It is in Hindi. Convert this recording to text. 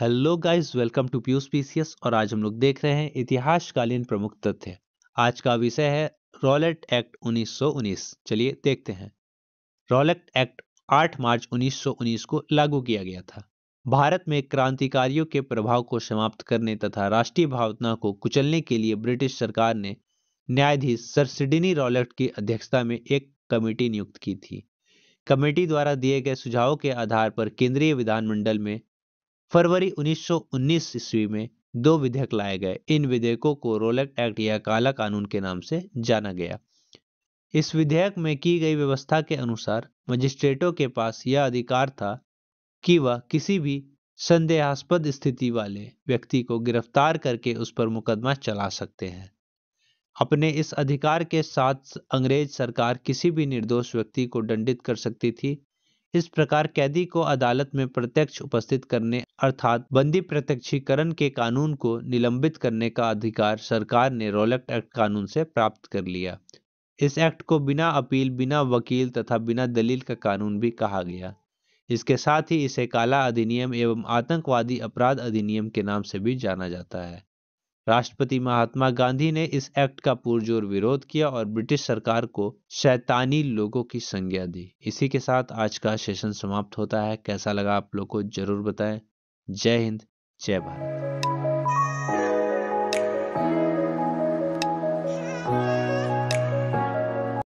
hello guys welcome to Piyush PCS और आज हम लोग देख रहे हैं इतिहासकालीन प्रमुख तथ्य आज का विषय है रॉलेट एक्ट 1919 चलिए देखते हैं रॉलेट एक्ट 8 मार्च 1919 को लागू किया गया था भारत में क्रांतिकारियों के प्रभाव को समाप्त करने तथा राष्ट्रीय भावना को कुचलने के लिए ब्रिटिश सरकार ने न्यायाधीश सर सिडनी रॉलेट की अध्यक्षता में एक कमेटी नियुक्त की थी कमेटी द्वारा दिए गए सुझावों के आधार पर केंद्रीय विधानमंडल में फरवरी 1919 ईस्वी में दो विधेयक लाए गए इन विधेयकों को रोलेट एक्ट या काला कानून के नाम से जाना गया इस विधेयक में की गई व्यवस्था के अनुसार मजिस्ट्रेटों के पास यह अधिकार था कि वह किसी भी संदेहास्पद स्थिति वाले व्यक्ति को गिरफ्तार करके उस पर मुकदमा चला सकते हैं अपने इस अधिकार के साथ अंग्रेज सरकार किसी भी निर्दोष व्यक्ति को दंडित कर सकती थी इस प्रकार कैदी को अदालत में प्रत्यक्ष उपस्थित करने अर्थात बंदी प्रत्यक्षीकरण के कानून को निलंबित करने का अधिकार सरकार ने रोलेक्ट एक्ट कानून से प्राप्त कर लिया इस एक्ट को बिना अपील बिना वकील तथा बिना दलील का कानून भी कहा गया इसके साथ ही इसे काला अधिनियम एवं आतंकवादी अपराध अधिनियम के नाम से भी जाना जाता है राष्ट्रपति महात्मा गांधी ने इस एक्ट का पुरजोर विरोध किया और ब्रिटिश सरकार को शैतानी लोगों की संज्ञा दी इसी के साथ आज का सेशन समाप्त होता है कैसा लगा आप लोग को जरूर बताएं जय हिंद जय भारत